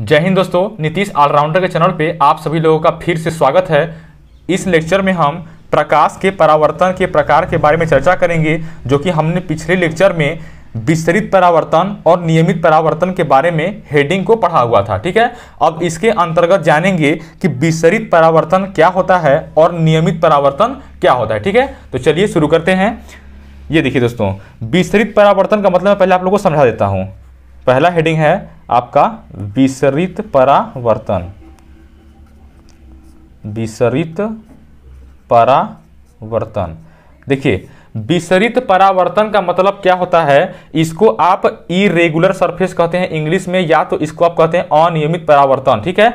जय हिंद दोस्तों नीतीश ऑलराउंडर के चैनल पे आप सभी लोगों का फिर से स्वागत है इस लेक्चर में हम प्रकाश के परावर्तन के प्रकार के बारे में चर्चा करेंगे जो कि हमने पिछले लेक्चर में विस्तृत परावर्तन और नियमित परावर्तन के बारे में हेडिंग को पढ़ा हुआ था ठीक है अब इसके अंतर्गत जानेंगे कि विस्तृत परावर्तन क्या होता है और नियमित परावर्तन क्या होता है ठीक है तो चलिए शुरू करते हैं ये देखिए दोस्तों विस्तृत परावर्तन का मतलब मैं पहले आप लोगों को समझा देता हूँ पहला हेडिंग है आपका विसरित परावर्तन विसरित परावर्तन देखिए विसरित परावर्तन का मतलब क्या होता है इसको आप इरेगुलर सरफेस कहते हैं इंग्लिश में या तो इसको आप कहते हैं अनियमित परावर्तन ठीक है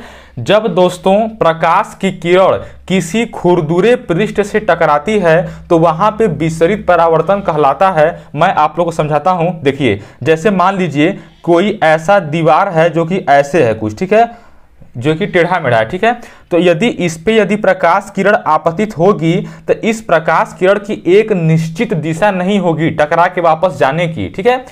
जब दोस्तों प्रकाश की किरण किसी खुरदुरे पृष्ठ से टकराती है तो वहां पे विसरित परावर्तन कहलाता है मैं आप लोगों को समझाता हूं देखिए जैसे मान लीजिए कोई ऐसा दीवार है जो कि ऐसे है कुछ ठीक है जो कि टेढ़ा मेढ़ा है ठीक है तो यदि इस पे यदि प्रकाश किरण आपतित होगी तो इस प्रकाश किरण की एक निश्चित दिशा नहीं होगी टकरा के वापस जाने की ठीक है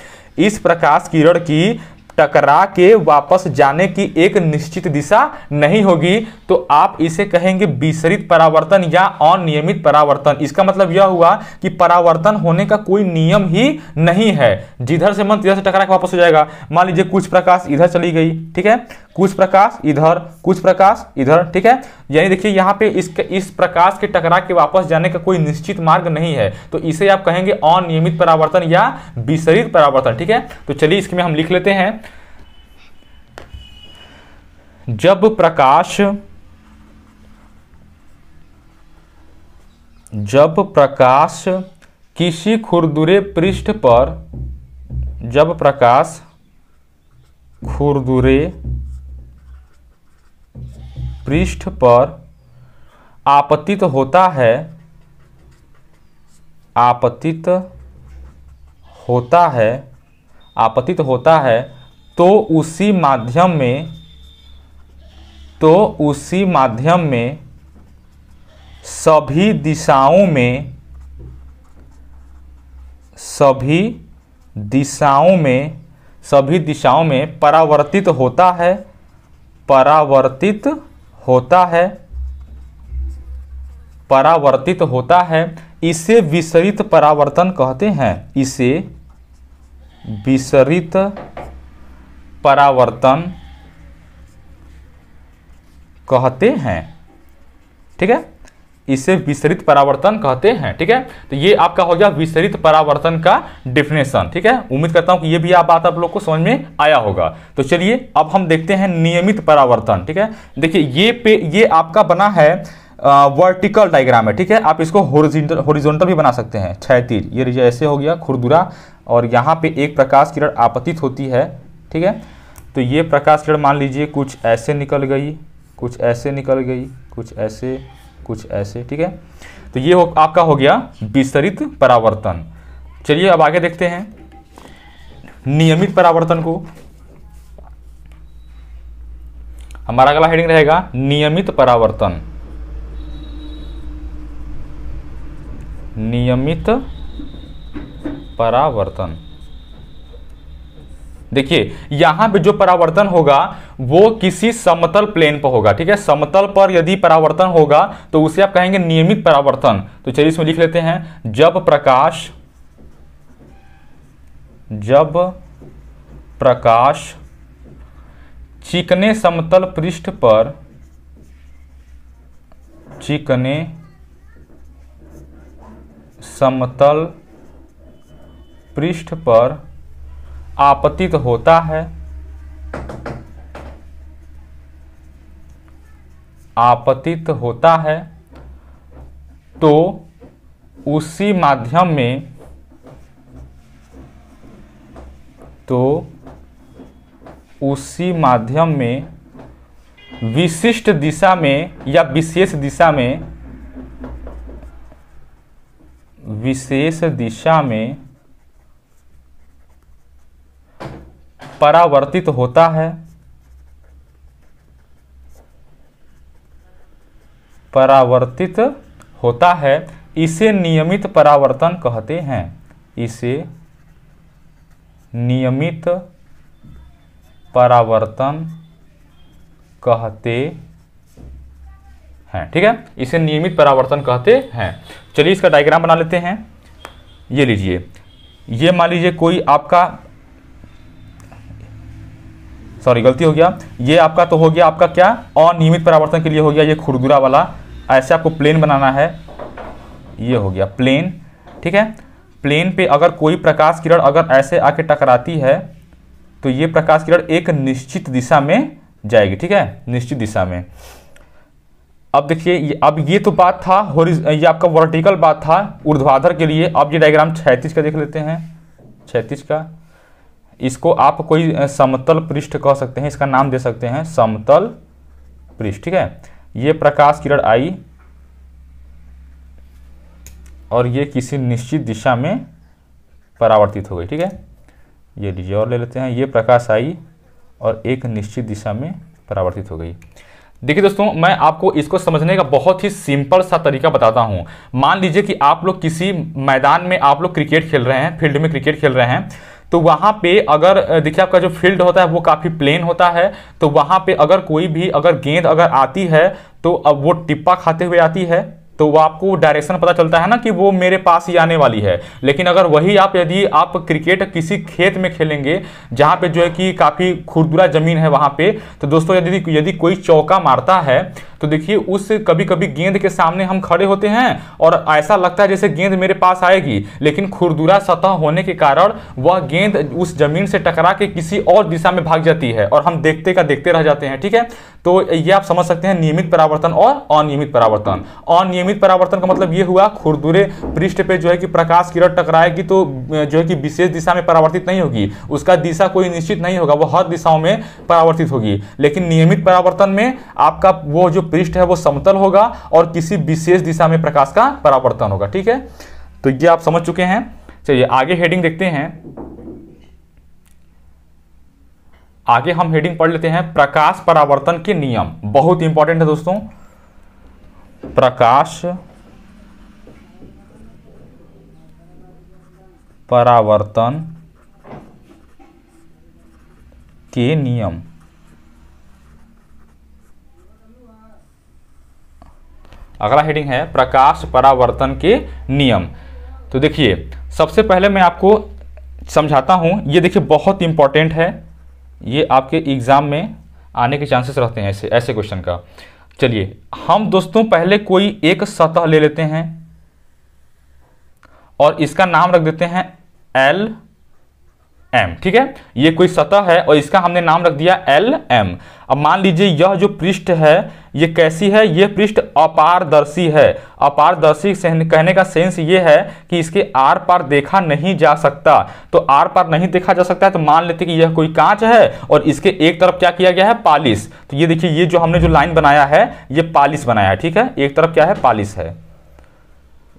इस प्रकाश किरण की टकरा के वापस जाने की एक निश्चित दिशा नहीं होगी तो आप इसे कहेंगे विसरित परावर्तन या अनियमित परावर्तन इसका मतलब यह हुआ कि परावर्तन होने का कोई नियम ही नहीं है जिधर से मन तिधर से टकरा के वापस हो जाएगा मान लीजिए कुछ प्रकाश इधर चली गई ठीक है कुछ प्रकाश इधर कुछ प्रकाश इधर ठीक है यानी देखिए यहाँ पे इस इस प्रकाश के टकरा के वापस जाने का कोई निश्चित मार्ग नहीं है तो इसे आप कहेंगे अनियमित परावर्तन या विसरित परावर्तन ठीक है तो चलिए में हम लिख लेते हैं जब प्रकाश जब प्रकाश किसी खुरदुरे पृष्ठ पर जब प्रकाश खुरदुरे पृष्ठ पर आपतित होता है आपतित होता है आपतित होता है तो उसी माध्यम में तो उसी माध्यम में सभी दिशाओं में सभी दिशाओं में सभी दिशाओं में परावर्तित होता है परावर्तित होता है परावर्तित होता है इसे विसरित परावर्तन कहते हैं इसे विसरित परावर्तन कहते हैं ठीक है इसे विसरित परावर्तन कहते हैं ठीक है तो ये आपका हो गया विसरित परावर्तन का डिफिनेशन ठीक है उम्मीद करता हूं कि ये भी आप बात आप लोग को समझ में आया होगा तो चलिए अब हम देखते हैं नियमित परावर्तन ठीक है देखिए ये पे ये आपका बना है वर्टिकल डायग्राम है ठीक है आप इसको होरिजेंटल होरिजोनटल भी बना सकते हैं क्षैतिज ये ऐसे हो गया खुरदुरा और यहाँ पे एक प्रकाश किरण आपतित होती है ठीक है तो ये प्रकाश किरण मान लीजिए कुछ ऐसे निकल गई कुछ ऐसे निकल गई कुछ ऐसे कुछ ऐसे ठीक है तो ये हो आपका हो गया विसरित परावर्तन चलिए अब आगे देखते हैं नियमित परावर्तन को हमारा अगला हेडिंग रहेगा नियमित परावर्तन नियमित परावर्तन देखिए यहां पे जो परावर्तन होगा वो किसी समतल प्लेन पर होगा ठीक है समतल पर यदि परावर्तन होगा तो उसे आप कहेंगे नियमित परावर्तन तो चलिए इसमें लिख लेते हैं जब प्रकाश जब प्रकाश चिकने समतल पृष्ठ पर चिकने समतल पृष्ठ पर आपतित होता है आपतित होता है तो उसी माध्यम में तो उसी माध्यम में विशिष्ट दिशा में या विशेष दिशा में विशेष दिशा में परावर्तित होता है परावर्तित होता है इसे नियमित परावर्तन कहते हैं इसे नियमित परावर्तन कहते हैं ठीक है इसे नियमित परावर्तन कहते हैं चलिए इसका डायग्राम बना लेते हैं ये लीजिए ये मान लीजिए कोई आपका सॉरी गलती हो गया ये आपका तो हो गया आपका क्या अनियमित परावर्तन के लिए हो गया ये खुरदुरा वाला ऐसे आपको प्लेन बनाना है ये हो गया प्लेन ठीक है प्लेन पे अगर कोई प्रकाश किरण अगर ऐसे आके टकराती है तो ये प्रकाश किरण एक निश्चित दिशा में जाएगी ठीक है निश्चित दिशा में अब देखिए अब ये तो बात था ये आपका वर्टिकल बात था ऊर्ध्वाधर के लिए अब ये डायग्राम 36 का देख लेते हैं 36 का इसको आप कोई समतल पृष्ठ कह सकते हैं इसका नाम दे सकते हैं समतल पृष्ठ ठीक है ये प्रकाश किरण आई और ये किसी निश्चित दिशा में परावर्तित हो गई ठीक है ये लीजिए और ले लेते हैं ये प्रकाश आई और एक निश्चित दिशा में परावर्तित हो गई देखिए दोस्तों मैं आपको इसको समझने का बहुत ही सिंपल सा तरीका बताता हूं मान लीजिए कि आप लोग किसी मैदान में आप लोग क्रिकेट खेल रहे हैं फील्ड में क्रिकेट खेल रहे हैं तो वहाँ पे अगर देखिए आपका जो फील्ड होता है वो काफ़ी प्लेन होता है तो वहाँ पे अगर कोई भी अगर गेंद अगर आती है तो अब वो टिप्पा खाते हुए आती है तो वो आपको डायरेक्शन पता चलता है ना कि वो मेरे पास ही आने वाली है लेकिन अगर वही आप यदि आप क्रिकेट किसी खेत में खेलेंगे जहाँ पे जो है कि काफ़ी खुरदुरा ज़मीन है वहाँ पे तो दोस्तों यदि यदि कोई चौका मारता है तो देखिए उस कभी कभी गेंद के सामने हम खड़े होते हैं और ऐसा लगता है जैसे गेंद मेरे पास आएगी लेकिन खुरदुरा सतह होने के कारण वह गेंद उस जमीन से टकरा के किसी और दिशा में भाग जाती है और हम देखते का देखते रह जाते हैं ठीक है तो ये आप समझ सकते हैं नियमित परावर्तन और अनियमित परावर्तन अनियमित परावर्तन का मतलब ये हुआ खुरदुरे पृष्ठ पे जो है कि प्रकाश किरण टकराएगी तो जो है कि विशेष दिशा में परावर्तित नहीं होगी उसका दिशा कोई निश्चित नहीं होगा वो हर दिशाओं में परावर्तित होगी लेकिन नियमित परावर्तन में आपका वो जो पृष्ठ है वो समतल होगा और किसी विशेष दिशा में प्रकाश का परावर्तन होगा ठीक है तो ये आप समझ चुके हैं चलिए आगे हेडिंग देखते हैं आगे हम हेडिंग पढ़ लेते हैं प्रकाश परावर्तन के नियम बहुत इंपॉर्टेंट है दोस्तों प्रकाश परावर्तन के नियम अगला हेडिंग है प्रकाश परावर्तन के नियम तो देखिए सबसे पहले मैं आपको समझाता हूँ ये देखिए बहुत इंपॉर्टेंट है ये आपके एग्ज़ाम में आने के चांसेस रहते हैं ऐसे ऐसे क्वेश्चन का चलिए हम दोस्तों पहले कोई एक सतह ले लेते हैं और इसका नाम रख देते हैं एल एम ठीक है ये कोई सतह है और इसका हमने नाम रख दिया एल एम अब मान लीजिए यह जो पृष्ठ है ये कैसी है ये पृष्ठ अपारदर्शी है अपारदर्शी कहने का सेंस ये है कि इसके आर पार देखा नहीं जा सकता तो आर पार नहीं देखा जा सकता है तो मान लेते कि यह कोई कांच है और इसके एक तरफ क्या किया गया है पालिस तो ये देखिए ये जो हमने जो लाइन बनाया है ये पालिस बनाया है ठीक है एक तरफ क्या है पालिस है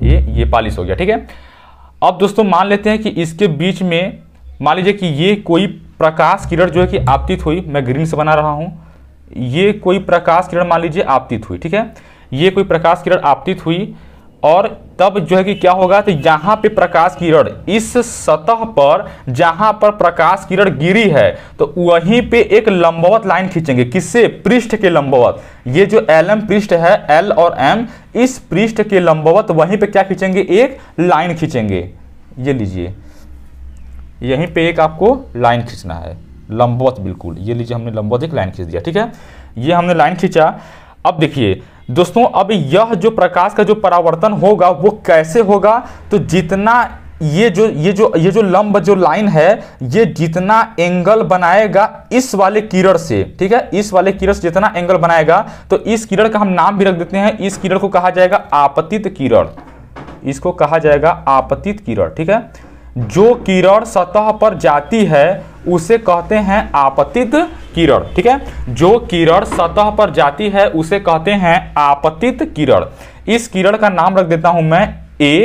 ये ये पालिस हो गया ठीक है अब दोस्तों मान लेते हैं कि इसके बीच में मान लीजिए कि ये कोई प्रकाश किरण जो है कि आपतित हुई मैं ग्रीन से बना रहा हूँ ये कोई प्रकाश किरण मान लीजिए आपतित हुई ठीक है ये कोई प्रकाश किरण आपतित हुई और तब जो है कि क्या होगा तो यहाँ पे प्रकाश किरण इस सतह पर जहाँ पर प्रकाश किरण गिरी है तो वहीं पे एक लंबवत लाइन खींचेंगे किससे पृष्ठ के लंबवत ये जो एल एम पृष्ठ है एल और एम इस पृष्ठ के लंबवत वहीं पे क्या खींचेंगे एक लाइन खींचेंगे ये लीजिए यहीं पे एक आपको लाइन खींचना है लंबवत बिल्कुल ये लीजिए हमने लंबवत एक लाइन खींच दिया ठीक है ये हमने लाइन खींचा अब देखिए दोस्तों अब यह जो प्रकाश का जो परावर्तन होगा वो कैसे होगा तो जितना ये जो ये जो ये जो लंब जो लाइन है ये जितना एंगल बनाएगा इस वाले किरण से ठीक है इस वाले किरण से जितना एंगल बनाएगा तो इस किरण का हम नाम भी रख देते हैं इस किरण को कहा जाएगा आपतित किरण इसको कहा जाएगा आपतित किरण ठीक है जो किरण सतह पर जाती है उसे कहते हैं आपतित किरण ठीक है जो किरण सतह पर जाती है उसे कहते हैं आपतित किरण इस किरण का नाम रख देता हूं मैं ए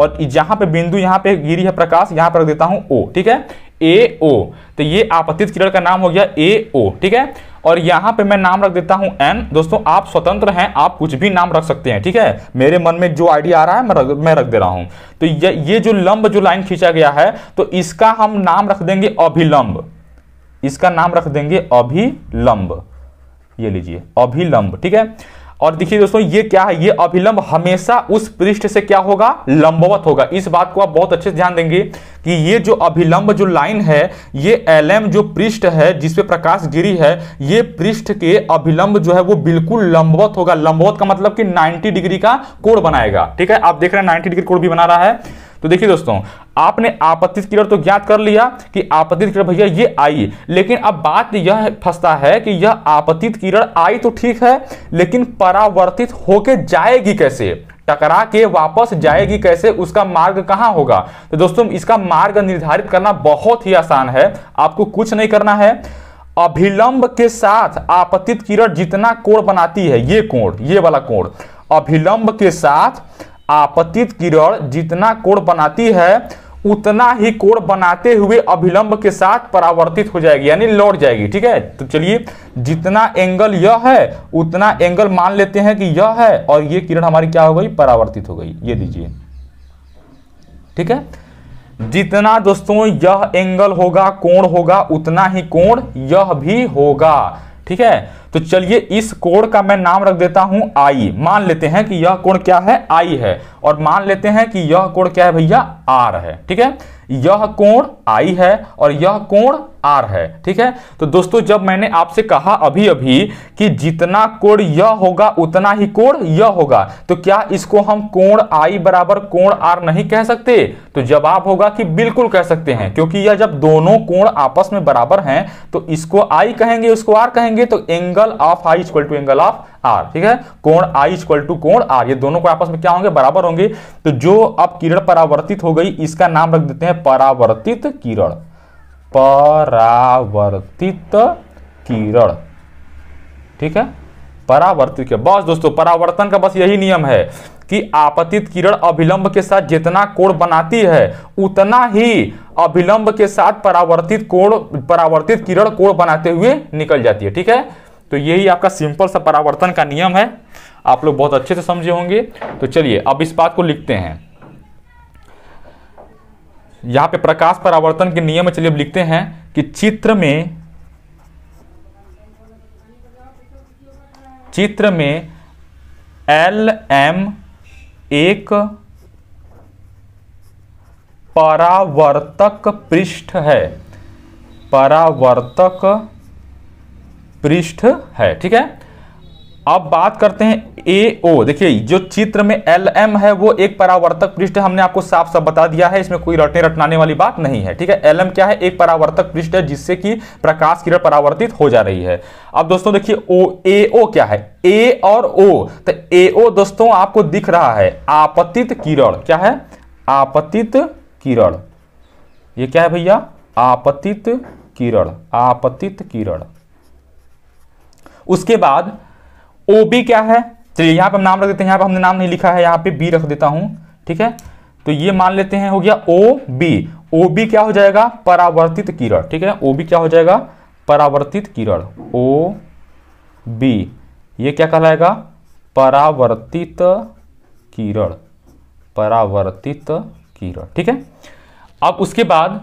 और जहां पे बिंदु यहां पे गिरी है प्रकाश यहां पर रख देता हूं ओ ठीक है ए ओ तो ये आपतित किरण का नाम हो गया ए ओ ठीक है और यहां पे मैं नाम रख देता हूं एन दोस्तों आप स्वतंत्र हैं आप कुछ भी नाम रख सकते हैं ठीक है मेरे मन में जो आइडिया आ रहा है मैं रख मैं रख दे रहा हूं तो ये ये जो लंब जो लाइन खींचा गया है तो इसका हम नाम रख देंगे अभिलंब इसका नाम रख देंगे अभिलंब ये लीजिए अभिलंब ठीक है और देखिए दोस्तों ये क्या है ये अभिलंब हमेशा उस पृष्ठ से क्या होगा लंबवत होगा इस बात को आप बहुत अच्छे से ध्यान देंगे कि ये जो अभिलंब जो लाइन है ये एम जो पृष्ठ है जिसपे प्रकाश गिरी है ये पृष्ठ के अभिलंब जो है वो बिल्कुल लंबवत होगा लंबवत का मतलब कि 90 डिग्री का कोण बनाएगा ठीक है आप देख रहे हैं 90 डिग्री कोण भी बना रहा है तो देखिए दोस्तों आपने आपत्तित किरण तो ज्ञात कर लिया कि आपत्तित किरण भैया ये आई लेकिन अब बात यह फंसता है कि यह आपत्तित किरण आई तो ठीक है लेकिन परावर्तित होके जाएगी कैसे टकरा के वापस जाएगी कैसे उसका मार्ग कहाँ होगा तो दोस्तों इसका मार्ग निर्धारित करना बहुत ही आसान है आपको कुछ नहीं करना है अभिलंब के साथ आपतित किरण जितना कोण बनाती है ये कोण ये वाला कोण अभिलंब के साथ आपतित किरण जितना कोण बनाती है उतना ही कोण बनाते हुए अभिलंब के साथ परावर्तित हो जाएगी यानी लौट जाएगी ठीक है तो चलिए जितना एंगल यह है उतना एंगल मान लेते हैं कि यह है और यह किरण हमारी क्या हो गई परावर्तित हो गई ये दीजिए ठीक है जितना दोस्तों यह एंगल होगा कोण होगा उतना ही कोण यह भी होगा ठीक है तो चलिए इस कोण का मैं नाम रख देता हूं आई मान लेते हैं कि यह कोण क्या है आई है और मान लेते हैं कि यह कोण क्या है भैया आर है ठीक है यह कोण आई है और यह कोण आर है ठीक है तो दोस्तों जब मैंने आपसे कहा अभी अभी कि जितना कोण यह होगा उतना ही कोण यह होगा तो क्या इसको हम कोण आई बराबर कोण आर नहीं कह सकते तो जवाब होगा कि बिल्कुल कह सकते हैं क्योंकि यह जब दोनों कोण आपस में बराबर हैं तो इसको आई कहेंगे उसको आर कहेंगे तो angle angle of I equal to angle of R ठीक है कोण आई इक्वल टू कोण आर ये दोनों को आपस में क्या होंगे बराबर होंगे तो जो अब किरण परावर्तित हो गई इसका नाम रख देते हैं परावर्तित किरण परावर्तित किरण ठीक है परावर्तित के बस दोस्तों परावर्तन का बस यही नियम है कि आपतित किरण अभिलंब के साथ जितना कोण बनाती है उतना ही अभिलंब के साथ परावर्तित कोण परावर्तित किरण कोण बनाते हुए निकल जाती है ठीक है तो यही आपका सिंपल सा परावर्तन का नियम है आप लोग बहुत अच्छे से समझे होंगे तो चलिए अब इस बात को लिखते हैं यहां पे प्रकाश परावर्तन के नियम में चलिए अब लिखते हैं कि चित्र में चित्र में एल एम एक परावर्तक पृष्ठ है परावर्तक पृष्ठ है ठीक है अब बात करते हैं ए ओ देखिए जो चित्र में एल एम है वो एक परावर्तक पृष्ठ हमने आपको साफ साफ बता दिया है इसमें कोई रटने रटनाने वाली बात नहीं है ठीक है एल एम क्या है एक परावर्तक पृष्ठ है जिससे कि प्रकाश किरण परावर्तित हो जा रही है अब दोस्तों देखिए ओ ए ओ क्या है ए और ओ तो ए ओ दोस्तों आपको दिख रहा है आपतित किरण क्या है आपतित किरण ये क्या है भैया आपतित किरण आपतित किरण उसके बाद ओ बी क्या है चलिए यहां पर हम नाम रख देते हैं यहां पर हमने नाम नहीं लिखा है यहां पे बी रख देता हूं ठीक है तो ये मान लेते हैं हो गया ओ बी ओ बी क्या हो जाएगा परावर्तित किरण ठीक है ओ बी क्या हो जाएगा परावर्तित किरण ओ बी ये क्या कहलाएगा परावर्तित किरण परावर्तित किरण ठीक है अब उसके बाद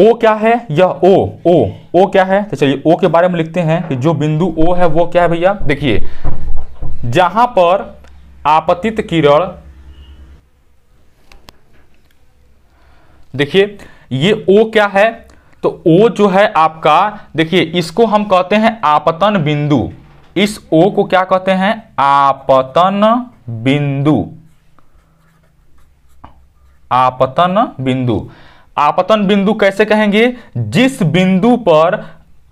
ओ क्या है यह ओ ओ ओ क्या है तो चलिए ओ के बारे में लिखते हैं कि जो बिंदु ओ है वो क्या है भैया देखिए जहां पर आपतित किरण देखिए ये ओ क्या है तो ओ जो है आपका देखिए इसको हम कहते हैं आपतन बिंदु इस ओ को क्या कहते हैं आपतन बिंदु आपतन बिंदु आपतन बिंदु कैसे कहेंगे जिस बिंदु पर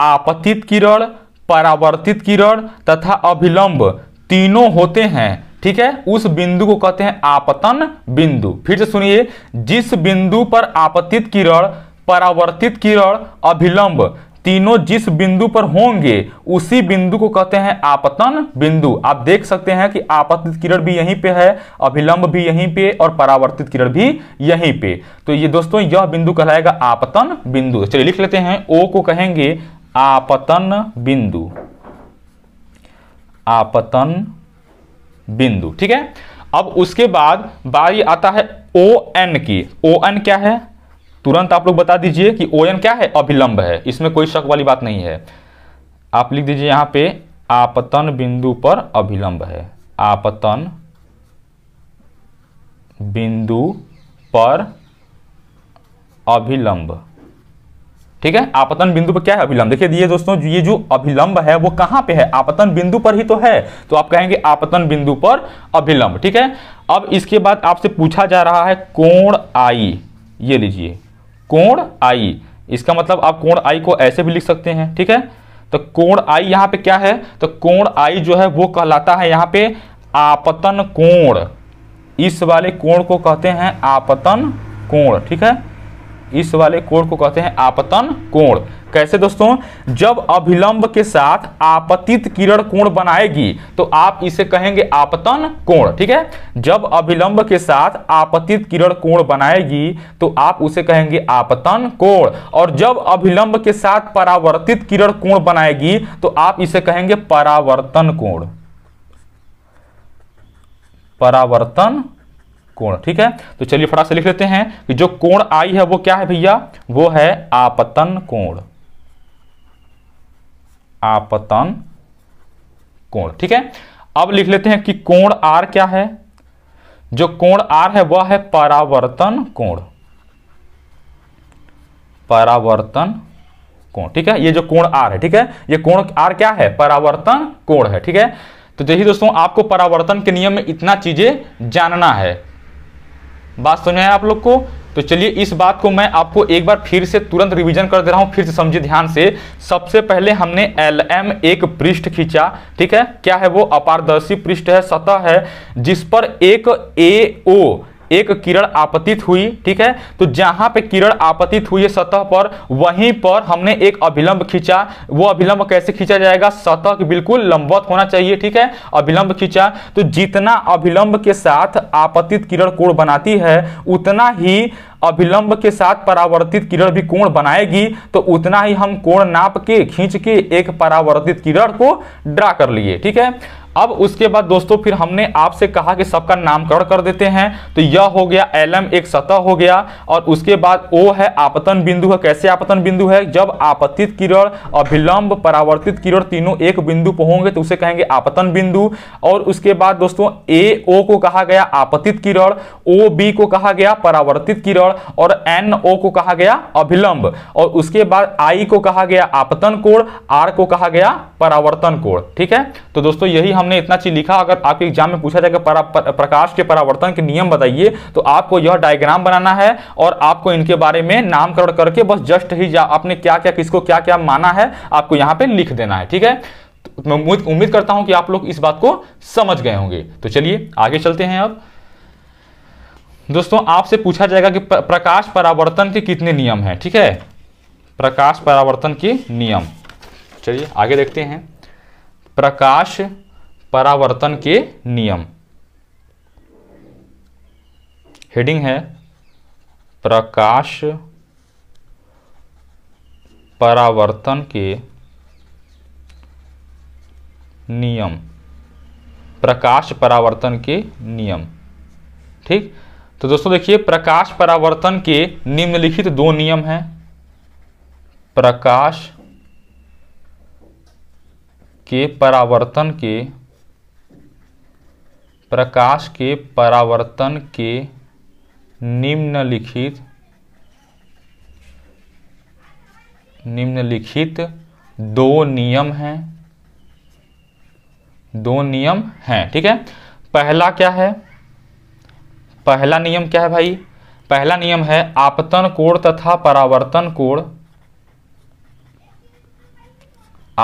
आपतित किरण परावर्तित किरण तथा अभिलंब तीनों होते हैं ठीक है उस बिंदु को कहते हैं आपतन बिंदु फिर से सुनिए जिस बिंदु पर आपतित किरण परावर्तित किरण अभिलंब तीनों जिस बिंदु पर होंगे उसी बिंदु को कहते हैं आपतन बिंदु आप देख सकते हैं कि आपतित किरण भी यहीं पे है अभिलंब भी यहीं पे और परावर्तित किरण भी यहीं पे तो ये दोस्तों यह बिंदु कहलाएगा आपतन बिंदु चलिए लिख लेते हैं ओ को कहेंगे आपतन बिंदु आपतन बिंदु ठीक है अब उसके बाद बारी आता है ओ एन की ओ एन क्या है तुरंत आप लोग बता दीजिए कि ओ क्या है अभिलंब है इसमें कोई शक वाली बात नहीं है आप लिख दीजिए यहां पे आपतन बिंदु पर अभिलंब है आपतन बिंदु पर अभिलंब ठीक है आपतन बिंदु पर क्या है अभिलंब देखिए ये दोस्तों ये जो अभिलंब है वो कहां पे है आपतन बिंदु पर ही तो है तो आप कहेंगे आपतन बिंदु पर अभिलंब ठीक है अब इसके बाद आपसे पूछा जा रहा है कोण आई ये लीजिए कोण आई इसका मतलब आप कोण आई को ऐसे भी लिख सकते हैं ठीक है तो कोण आई यहां पे क्या है तो कोण आई जो है वो कहलाता है यहां पे आपतन कोण इस वाले कोण को कहते हैं आपतन कोण ठीक है इस वाले कोण को कहते हैं आपतन कोण कैसे दोस्तों जब अभिलंब के साथ आपतित किरण कोण बनाएगी तो आप इसे कहेंगे आपतन कोण ठीक है जब अभिलंब के साथ आपतित किरण कोण बनाएगी तो आप उसे कहेंगे आपतन कोण और जब अभिलंब के साथ परावर्तित किरण कोण बनाएगी तो आप इसे कहेंगे परावर्तन कोण परावर्तन कोण ठीक है तो चलिए फटाक से लिख लेते हैं कि जो कोण आई है वो क्या है भैया वो है आपतन कोण आपतन कोण ठीक है अब लिख लेते हैं कि कोण आर क्या है जो कोण आर है वह है परावर्तन कोण परावर्तन कोण ठीक है ये जो कोण आर है ठीक है ये कोण आर क्या है परावर्तन कोण है ठीक है तो यही दोस्तों आपको परावर्तन के नियम में इतना चीजें जानना है बात सुनिए आप लोग को तो चलिए इस बात को मैं आपको एक बार फिर से तुरंत रिवीजन कर दे रहा हूँ फिर से समझिए ध्यान से सबसे पहले हमने एल एम एक पृष्ठ खींचा ठीक है क्या है वो अपारदर्शी पृष्ठ है सतह है जिस पर एक ए ओ एक किरण आपतित हुई ठीक है तो जहां पे किरण आपतित हुई है सतह पर वहीं पर हमने एक अभिलंब खींचा वो अभिलंब कैसे खींचा जाएगा सतह के बिल्कुल लंबवत होना चाहिए ठीक है अभिलंब खींचा तो जितना अभिलंब के साथ आपतित किरण कोण बनाती है उतना ही अभिलंब के साथ परावर्तित किरण भी कोण बनाएगी तो उतना ही हम कोण नाप के खींच के एक परावर्तित किरण को ड्रा कर लिए ठीक है अब उसके बाद दोस्तों फिर हमने आपसे कहा कि सबका नामकरण कर देते हैं तो यह हो गया एलम एक सतह हो गया और उसके बाद ओ है आपतन बिंदु है कैसे आपतन बिंदु है जब आपतित किरण अभिलंब परावर्तित किरण तीनों एक बिंदु पर होंगे तो उसे कहेंगे आपतन बिंदु और उसके बाद दोस्तों ए ओ को कहा गया आपतित किरण ओ बी को कहा गया परावर्तित किरण और एन ओ को कहा गया अभिलंब और उसके बाद आई को कहा गया आपतन कोण आर को कहा गया परावर्तन कोण ठीक है तो दोस्तों यही हम हमने इतना चीज लिखा अगर आपके एग्जाम में पूछा जाएगा परा, पर, प्रकाश के परावर्तन के नियम बताइए तो आपको यह डायग्राम बनाना है और आपको इनके बारे में नामकरण करके बस जस्ट ही आपने क्या क्या किसको क्या क्या माना है आपको यहाँ पे लिख देना है ठीक है तो मैं उम्मीद करता हूं कि आप लोग इस बात को समझ गए होंगे तो चलिए आगे चलते हैं अब दोस्तों आपसे पूछा जाएगा कि प्रकाश परावर्तन के कितने नियम हैं ठीक है प्रकाश परावर्तन के नियम चलिए आगे देखते हैं प्रकाश परावर्तन के नियम हेडिंग है प्रकाश परावर्तन के नियम प्रकाश परावर्तन के नियम ठीक तो दोस्तों देखिए प्रकाश परावर्तन के निम्नलिखित दो नियम हैं प्रकाश के परावर्तन के प्रकाश के परावर्तन के निम्नलिखित निम्नलिखित दो नियम हैं दो नियम हैं ठीक है पहला क्या है पहला नियम क्या है भाई पहला नियम है आपतन कोण तथा परावर्तन कोण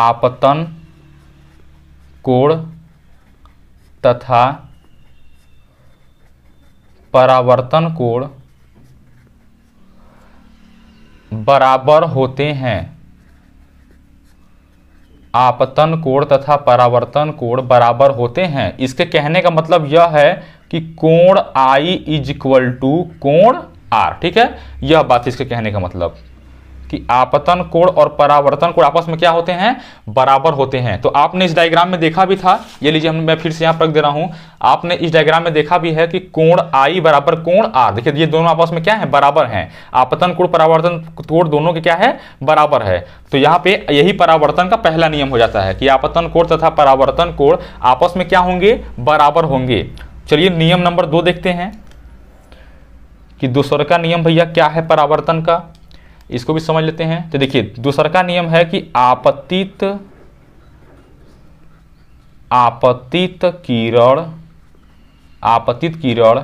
आपतन कोण तथा परावर्तन कोण बराबर होते हैं आपतन कोण तथा परावर्तन कोण बराबर होते हैं इसके कहने का मतलब यह है कि कोण आई इज इक्वल टू कोण आर ठीक है यह बात इसके कहने का मतलब कि आपतन कोण और परावर्तन कोण आपस में क्या होते हैं बराबर होते हैं तो आपने इस डायग्राम में देखा भी था ये लीजिए हम मैं फिर से यहां पर दे रहा हूं आपने इस डायग्राम में देखा भी है कि कोण आई बराबर कोण आर देखिए ये दोनों आपस में क्या है बराबर है आपतन कोण परावर्तन कोण दोनों के क्या है बराबर है तो यहाँ पे यही परावर्तन का पहला नियम हो जाता है कि आपतन कोण तथा परावर्तन कोण आपस में क्या होंगे बराबर होंगे चलिए नियम नंबर दो देखते हैं कि दूसर का नियम भैया क्या है परावर्तन का इसको भी समझ लेते हैं तो देखिए दूसरा का नियम है कि आपतित आपतित किरण आपतित किरण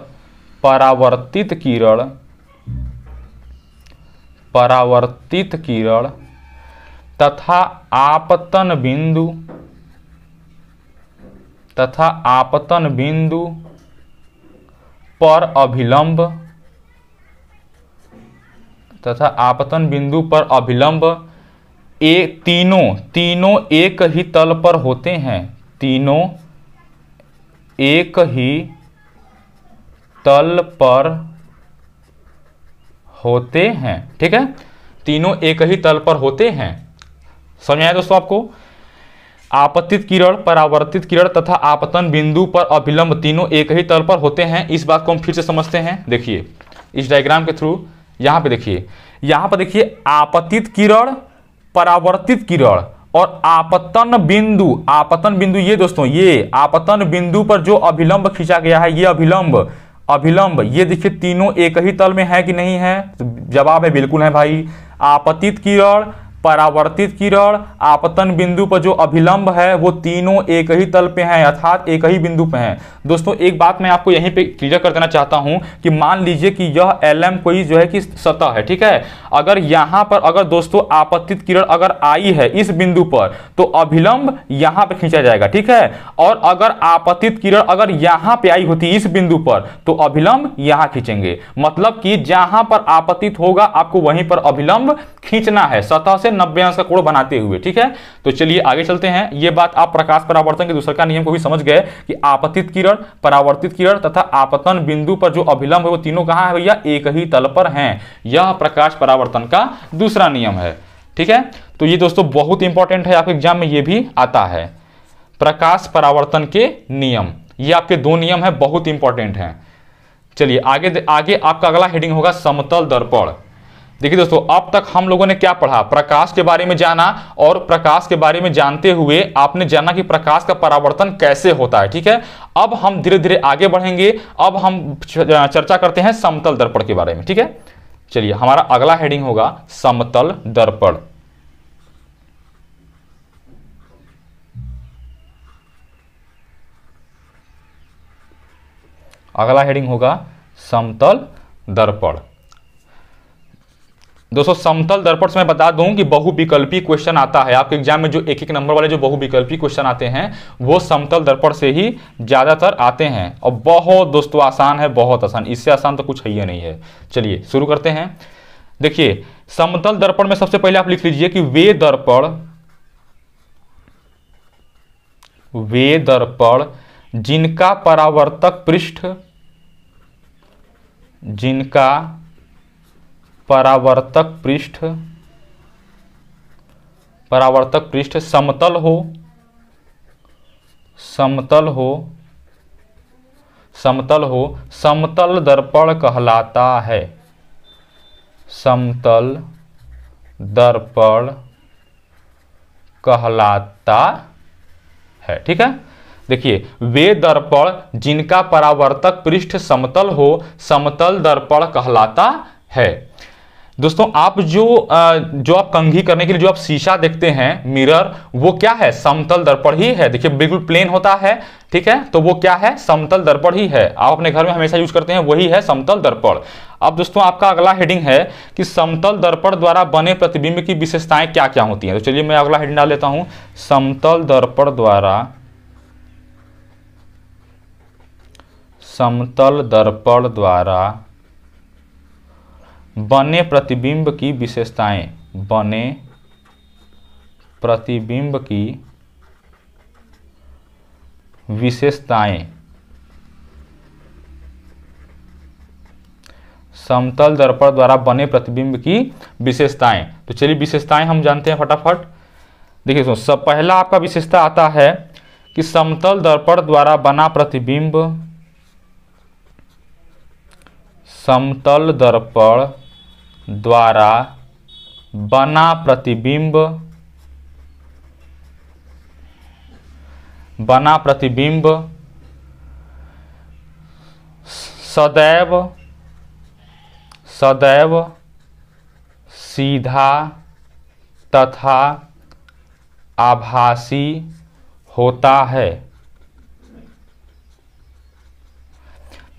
परावर्तित किरण परावर्तित किरण तथा आपतन बिंदु तथा आपतन बिंदु पर अभिलंब तथा आपतन बिंदु पर अभिलंब ए तीनों तीनों एक ही तल पर होते हैं तीनों एक ही तल पर होते हैं ठीक है तीनों एक ही तल पर होते हैं समझ आया दोस्तों आपको आपतित किरण परावर्तित किरण तथा आपतन बिंदु पर अभिलंब तीनों एक ही तल पर होते हैं इस बात को हम फिर से समझते हैं देखिए इस डायग्राम के थ्रू यहाँ पे देखिए यहाँ पर देखिए आपतित किरण परावर्तित किरण और आपतन बिंदु आपतन बिंदु ये दोस्तों ये आपतन बिंदु पर जो अभिलंब खींचा गया है ये अभिलंब अभिलंब ये देखिए तीनों एक ही तल में है कि नहीं है तो जवाब है बिल्कुल है भाई आपतित किरण परावर्तित किरण आपतन बिंदु पर जो अभिलंब है वो तीनों एक ही तल पे हैं अर्थात एक ही बिंदु पे हैं दोस्तों एक बात मैं आपको यहीं पे क्लियर कर देना चाहता हूं कि मान लीजिए कि यह एल एम कोई जो है कि सतह है ठीक है अगर यहाँ पर अगर दोस्तों आपतित किरण अगर आई है इस बिंदु पर तो अभिलंब यहाँ पर खींचा जाएगा ठीक है और अगर आपतित किरण अगर यहाँ पर आई होती इस बिंदु पर तो अभिलंब यहाँ खींचेंगे मतलब कि जहां पर आपतित होगा आपको वहीं पर अभिलंब खींचना है सतह से से नब्बे अंश का कोण बनाते हुए ठीक है तो चलिए आगे चलते हैं ये बात आप प्रकाश परावर्तन के दूसरा का नियम को भी समझ गए कि आपतित किरण परावर्तित किरण तथा आपतन बिंदु पर जो अभिलंब है वो तीनों कहा है भैया एक ही तल पर है यह प्रकाश परावर्तन का दूसरा नियम है ठीक है तो ये दोस्तों बहुत इंपॉर्टेंट है आपके एग्जाम में ये भी आता है प्रकाश परावर्तन के नियम ये आपके दो नियम है बहुत इंपॉर्टेंट हैं चलिए आगे आगे आपका अगला हेडिंग होगा समतल दर्पण देखिए दोस्तों अब तक हम लोगों ने क्या पढ़ा प्रकाश के बारे में जाना और प्रकाश के बारे में जानते हुए आपने जाना कि प्रकाश का परावर्तन कैसे होता है ठीक है अब हम धीरे धीरे आगे बढ़ेंगे अब हम चर्चा करते हैं समतल दर्पण के बारे में ठीक है चलिए हमारा अगला हेडिंग होगा समतल दर्पण अगला हेडिंग होगा समतल दर्पण दोस्तों समतल दर्पण से मैं बता दूं कि बहुविकल्पी क्वेश्चन आता है आपके एग्जाम में जो एक एक नंबर वाले जो बहुविकल्पी क्वेश्चन आते हैं वो समतल दर्पण से ही ज़्यादातर आते हैं और बहुत दोस्तों आसान है बहुत आसान इससे आसान तो कुछ है ही नहीं है चलिए शुरू करते हैं देखिए समतल दर्पण में सबसे पहले आप लिख लीजिए कि वे दर्पण वे दर्पण जिनका परावर्तक पृष्ठ जिनका परावर्तक पृष्ठ परावर्तक पृष्ठ समतल हो समतल हो समतल हो समतल दर्पण कहलाता है समतल दर्पण कहलाता है ठीक है देखिए वे दर्पण जिनका परावर्तक पृष्ठ समतल हो समतल दर्पण कहलाता है दोस्तों आप जो जो आप कंघी करने के लिए जो आप शीशा देखते हैं मिरर वो क्या है समतल दर्पण ही है देखिए बिल्कुल प्लेन होता है ठीक है तो वो क्या है समतल दर्पण ही है आप अपने घर में हमेशा यूज करते हैं वही है समतल दर्पण अब दोस्तों आपका अगला हेडिंग है कि समतल दर्पण द्वारा बने प्रतिबिंब की विशेषताएं क्या क्या होती हैं तो चलिए मैं अगला हेडिंग डाल लेता हूं समतल दर्पण द्वारा समतल दर्पण द्वारा बने प्रतिबिंब की विशेषताएं बने प्रतिबिंब की विशेषताएं समतल दर्पण द्वारा बने प्रतिबिंब की विशेषताएं तो चलिए विशेषताएं हम जानते हैं फटाफट देखिए सब पहला आपका विशेषता आता है कि समतल दर्पण द्वारा बना प्रतिबिंब समतल दर्पण द्वारा बना प्रतिबिंब बना प्रतिबिंब सदैव सदैव सीधा तथा आभासी होता है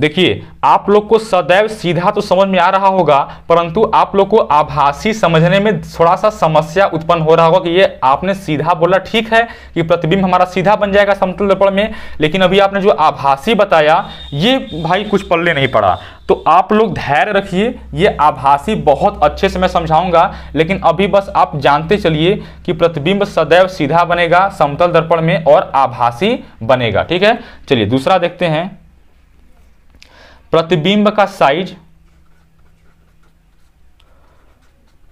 देखिए आप लोग को सदैव सीधा तो समझ में आ रहा होगा परंतु आप लोग को आभासी समझने में थोड़ा सा समस्या उत्पन्न हो रहा होगा कि ये आपने सीधा बोला ठीक है कि प्रतिबिंब हमारा सीधा बन जाएगा समतल दर्पण में लेकिन अभी आपने जो आभासी बताया ये भाई कुछ पल्ले नहीं पड़ा तो आप लोग धैर्य रखिए ये आभासी बहुत अच्छे से मैं समझाऊंगा लेकिन अभी बस आप जानते चलिए कि प्रतिबिंब सदैव सीधा बनेगा समतल दर्पण में और आभासी बनेगा ठीक है चलिए दूसरा देखते हैं प्रतिबिंब का साइज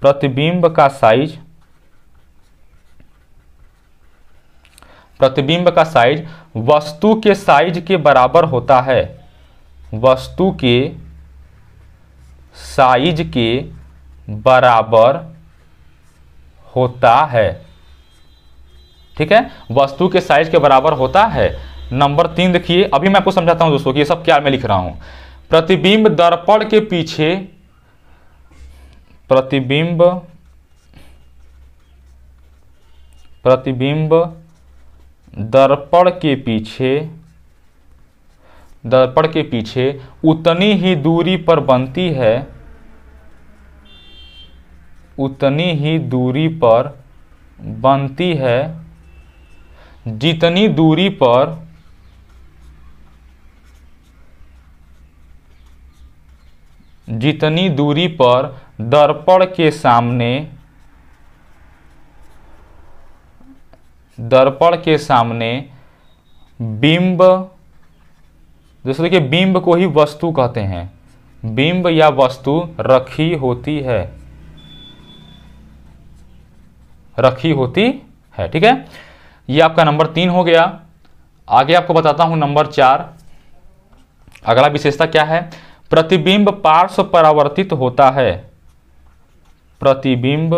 प्रतिबिंब का साइज प्रतिबिंब का साइज वस्तु के साइज के बराबर होता है वस्तु के साइज के बराबर होता है ठीक है वस्तु के साइज के बराबर होता है नंबर तीन देखिए अभी मैं आपको समझाता हूं दोस्तों कि ये सब क्या मैं लिख रहा हूं प्रतिबिंब दर्पण के पीछे प्रतिबिंब प्रतिबिंब दर्पण के पीछे दर्पण के पीछे उतनी ही दूरी पर बनती है उतनी ही दूरी पर बनती है जितनी दूरी पर जितनी दूरी पर दर्पण के सामने दर्पण के सामने बिंब जैसे देखिए बिंब को ही वस्तु कहते हैं बिंब या वस्तु रखी होती है रखी होती है ठीक है ये आपका नंबर तीन हो गया आगे आपको बताता हूं नंबर चार अगला विशेषता क्या है प्रतिबिंब पार्श्व परावर्तित होता है प्रतिबिंब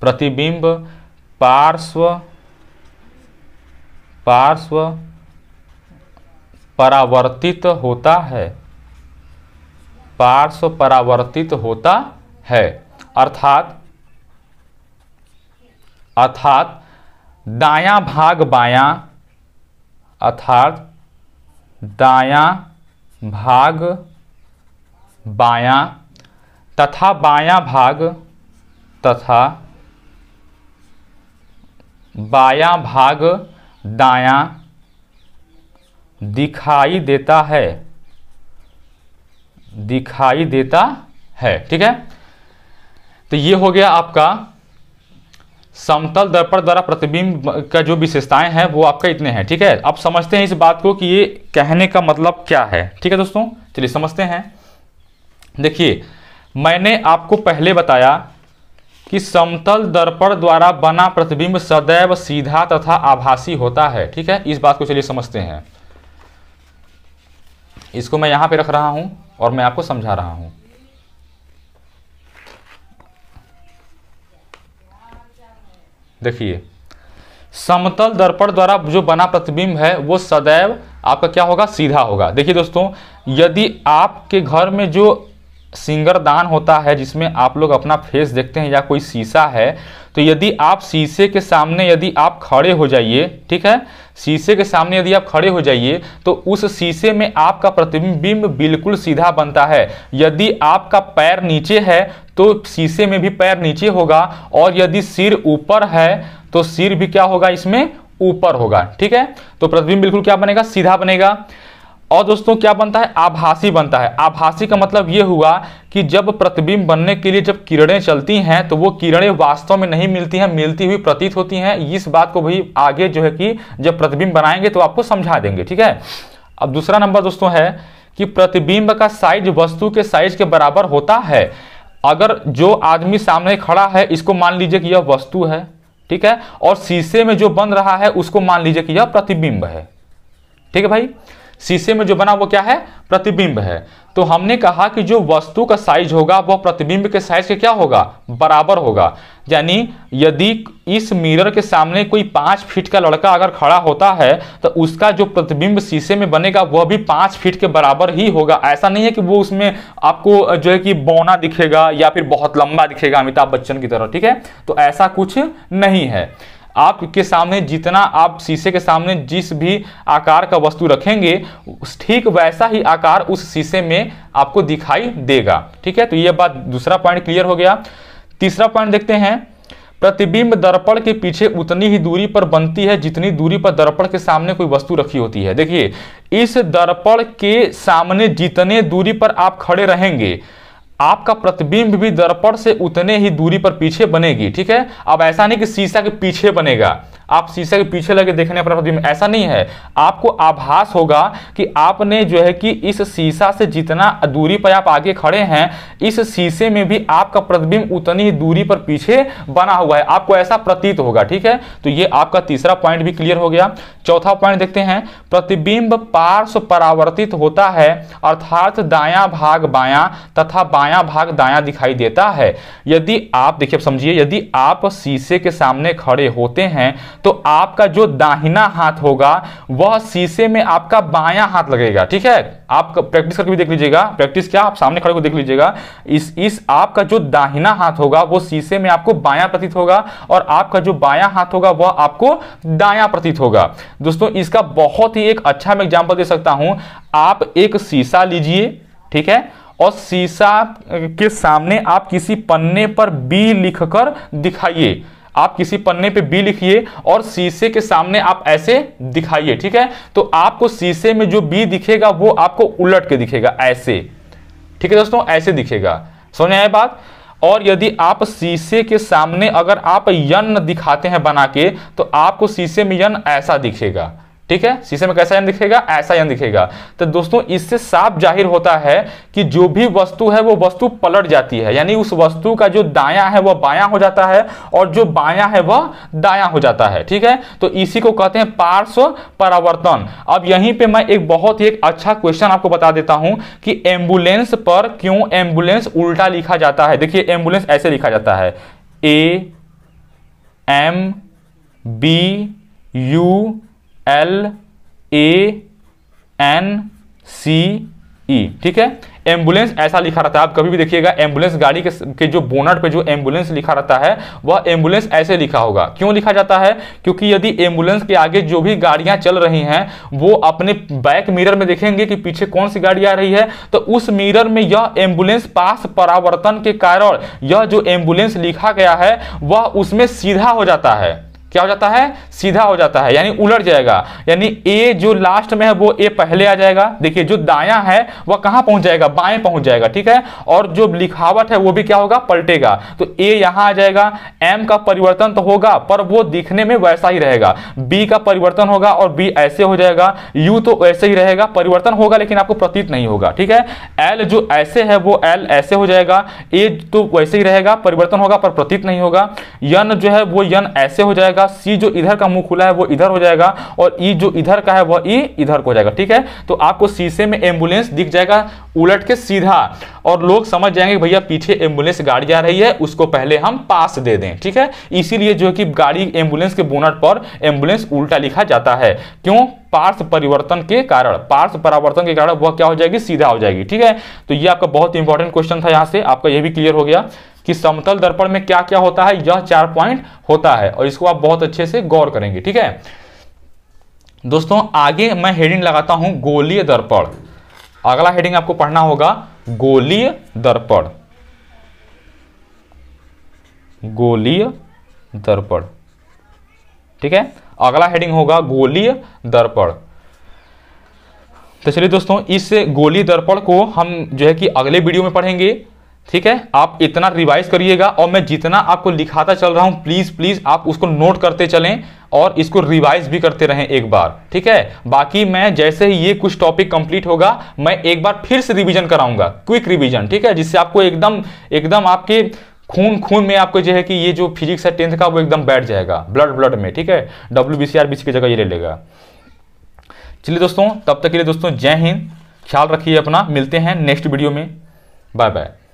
प्रतिबिंब पार्श्व पार्श्व परावर्तित होता है पार्श्व परावर्तित होता है अर्थात अर्थात दायां भाग बायां अर्थात दायां भाग बायां तथा बायां भाग तथा बायां भाग दायां दिखाई देता है दिखाई देता है ठीक है तो ये हो गया आपका समतल दर्पण द्वारा प्रतिबिंब का जो विशेषताएं हैं वो आपका इतने हैं ठीक है आप समझते हैं इस बात को कि ये कहने का मतलब क्या है ठीक है दोस्तों चलिए समझते हैं देखिए मैंने आपको पहले बताया कि समतल दर्पण द्वारा बना प्रतिबिंब सदैव सीधा तथा आभासी होता है ठीक है इस बात को चलिए समझते हैं इसको मैं यहां पे रख रहा हूँ और मैं आपको समझा रहा हूँ देखिए समतल दर्पण द्वारा जो बना प्रतिबिंब है वो सदैव आपका क्या होगा सीधा होगा देखिए दोस्तों यदि आपके घर में जो सिंगरदान होता है जिसमें आप लोग अपना फेस देखते हैं या कोई शीशा है तो यदि आप शीशे के सामने यदि आप खड़े हो जाइए ठीक है शीशे के सामने यदि आप खड़े हो जाइए तो उस शीशे में आपका प्रतिबिंब बिल्कुल सीधा बनता है यदि आपका पैर नीचे है तो शीशे में भी पैर नीचे होगा और यदि सिर ऊपर है तो सिर भी क्या होगा इसमें ऊपर होगा ठीक है तो प्रतिबिंब बिल्कुल क्या बनेगा सीधा बनेगा और दोस्तों क्या बनता है आभासी बनता है आभासी का मतलब ये हुआ कि जब प्रतिबिंब बनने के लिए जब किरणें चलती हैं तो वो किरणें वास्तव में नहीं मिलती हैं मिलती हुई प्रतीत होती हैं इस बात को भी आगे जो है कि जब प्रतिबिंब बनाएंगे तो आपको समझा देंगे ठीक है अब दूसरा नंबर दोस्तों है कि प्रतिबिंब का साइज वस्तु के साइज के बराबर होता है अगर जो आदमी सामने खड़ा है इसको मान लीजिए कि यह वस्तु है ठीक है और शीशे में जो बन रहा है उसको मान लीजिए कि यह प्रतिबिंब है ठीक है भाई शीशे में जो बना वो क्या है प्रतिबिंब है तो हमने कहा कि जो वस्तु का साइज होगा वह प्रतिबिंब के साइज के क्या होगा बराबर होगा यानी यदि इस मिरर के सामने कोई पाँच फीट का लड़का अगर खड़ा होता है तो उसका जो प्रतिबिंब शीशे में बनेगा वह भी पाँच फीट के बराबर ही होगा ऐसा नहीं है कि वो उसमें आपको जो है कि बौना दिखेगा या फिर बहुत लंबा दिखेगा अमिताभ बच्चन की तरह ठीक है तो ऐसा कुछ नहीं है आपके सामने जितना आप शीशे के सामने जिस भी आकार का वस्तु रखेंगे ठीक वैसा ही आकार उस शीशे में आपको दिखाई देगा ठीक है तो ये बात दूसरा पॉइंट क्लियर हो गया तीसरा पॉइंट देखते हैं प्रतिबिंब दर्पण के पीछे उतनी ही दूरी पर बनती है जितनी दूरी पर दर्पण के सामने कोई वस्तु रखी होती है देखिए इस दर्पण के सामने जितने दूरी पर आप खड़े रहेंगे आपका प्रतिबिंब भी दर्पण से उतने ही दूरी पर पीछे बनेगी ठीक है अब ऐसा नहीं कि शीशा के पीछे बनेगा आप शीशे के पीछे लगे देखने पर प्रतिबिंब ऐसा नहीं है आपको आभास होगा कि आपने जो है कि इस शीशा से जितना दूरी पर आप आगे खड़े हैं इस शीशे में भी आपका प्रतिबिंब उतनी ही दूरी पर पीछे बना हुआ है आपको ऐसा प्रतीत होगा ठीक है तो ये आपका तीसरा पॉइंट भी क्लियर हो गया चौथा पॉइंट देखते हैं प्रतिबिंब पार्श्व परावर्तित होता है अर्थात दाया भाग बाया तथा बाया भाग दाया दिखाई देता है यदि आप देखिए समझिए यदि आप शीशे के सामने खड़े होते हैं तो आपका जो दाहिना हाथ होगा वह शीशे में आपका बायां हाथ लगेगा ठीक है आप प्रैक्टिस करके भी देख लीजिएगा प्रैक्टिस क्या आप सामने खड़े को देख लीजिएगा इस इस आपका जो दाहिना हाथ होगा वो शीशे में आपको बायां प्रतीत होगा और आपका जो बायां हाथ होगा वह आपको दायां प्रतीत होगा दोस्तों इसका बहुत ही एक अच्छा मैं एग्जाम्पल दे सकता हूं आप एक शीशा लीजिए ठीक है और शीशा के सामने आप किसी पन्ने पर बी लिखकर दिखाइए आप किसी पन्ने पे बी लिखिए और शीशे के सामने आप ऐसे दिखाइए ठीक है तो आपको शीशे में जो बी दिखेगा वो आपको उलट के दिखेगा ऐसे ठीक है दोस्तों ऐसे दिखेगा समझ आए बात और यदि आप शीशे के सामने अगर आप यन दिखाते हैं बना के तो आपको शीशे में यन ऐसा दिखेगा ठीक है शीशे में कैसा यन दिखेगा ऐसा यन दिखेगा तो दोस्तों इससे साफ जाहिर होता है कि जो भी वस्तु है वो वस्तु पलट जाती है यानी उस वस्तु का जो दाया है वह बायां हो जाता है और जो बायां है वह दायां हो जाता है ठीक है तो इसी को कहते हैं पार्श्व परावर्तन अब यहीं पे मैं एक बहुत ही एक अच्छा क्वेश्चन आपको बता देता हूं कि एम्बुलेंस पर क्यों एम्बुलेंस उल्टा लिखा जाता है देखिए एम्बुलेंस ऐसे लिखा जाता है A M B U L A N C E ठीक है एम्बुलेंस ऐसा लिखा रहता है आप कभी भी देखिएगा एम्बुलेंस गाड़ी के, के जो बोनट पे जो एम्बुलेंस लिखा रहता है वह एम्बुलेंस ऐसे लिखा होगा क्यों लिखा जाता है क्योंकि यदि एम्बुलेंस के आगे जो भी गाड़ियां चल रही हैं वो अपने बैक मिरर में देखेंगे कि पीछे कौन सी गाड़ी आ रही है तो उस मिरर में यह एम्बुलेंस पास परावर्तन के कारण यह जो एम्बुलेंस लिखा गया है वह उसमें सीधा हो जाता है क्या हो जाता है सीधा हो जाता है यानी उलट जाएगा यानी ए जो लास्ट में है वो ए पहले आ जाएगा देखिए जो दाया है वह कहां पहुंच जाएगा बाएं पहुंच जाएगा ठीक है और जो लिखावट है वो भी क्या होगा पलटेगा तो ए यहां आ जाएगा एम का परिवर्तन तो होगा पर वो दिखने में वैसा ही रहेगा बी का परिवर्तन होगा और बी ऐसे हो जाएगा यू तो ऐसे ही रहेगा परिवर्तन होगा लेकिन आपको प्रतीत नहीं होगा ठीक है एल जो ऐसे है वो एल ऐसे हो जाएगा ए तो वैसे ही रहेगा परिवर्तन होगा पर प्रतीत नहीं होगा यन जो है वो यन ऐसे हो जाएगा होगा सी जो इधर का मुंह खुला है वो इधर हो जाएगा और ई जो इधर का है वह ई इधर को जाएगा ठीक है तो आपको शीशे में एम्बुलेंस दिख जाएगा उलट के सीधा और लोग समझ जाएंगे भैया पीछे एम्बुलेंस गाड़ी जा रही है उसको पहले हम पास दे दें ठीक है इसीलिए जो कि गाड़ी एम्बुलेंस के बोनट पर एम्बुलेंस उल्टा लिखा जाता है क्यों पार्श परिवर्तन के कारण पार्श परावर्तन के कारण वह क्या हो जाएगी सीधा हो जाएगी ठीक है तो ये आपका बहुत इंपॉर्टेंट क्वेश्चन था यहाँ से आपका यह भी क्लियर हो गया कि समतल दर्पण में क्या क्या होता है यह चार पॉइंट होता है और इसको आप बहुत अच्छे से गौर करेंगे ठीक है दोस्तों आगे मैं हेडिंग लगाता हूं गोलीय दर्पण अगला हेडिंग आपको पढ़ना होगा गोलीय दर्पण गोलीय दर्पण ठीक है अगला हेडिंग होगा गोलीय दर्पण तो चलिए दोस्तों इस गोलीय दर्पण को हम जो है कि अगले वीडियो में पढ़ेंगे ठीक है आप इतना रिवाइज करिएगा और मैं जितना आपको लिखाता चल रहा हूं प्लीज प्लीज आप उसको नोट करते चलें और इसको रिवाइज भी करते रहें एक बार ठीक है बाकी मैं जैसे ही ये कुछ टॉपिक कंप्लीट होगा मैं एक बार फिर से रिवीजन कराऊंगा क्विक रिवीजन ठीक है जिससे आपको एकदम एकदम आपके खून खून में आपको जो है कि ये जो फिजिक्स है टेंथ का वो एकदम बैठ जाएगा ब्लड ब्लड में ठीक है W B C R B C की जगह ये ले लेगा चलिए दोस्तों तब तक के लिए दोस्तों जय हिंद ख्याल रखिए अपना मिलते हैं नेक्स्ट वीडियो में बाय बाय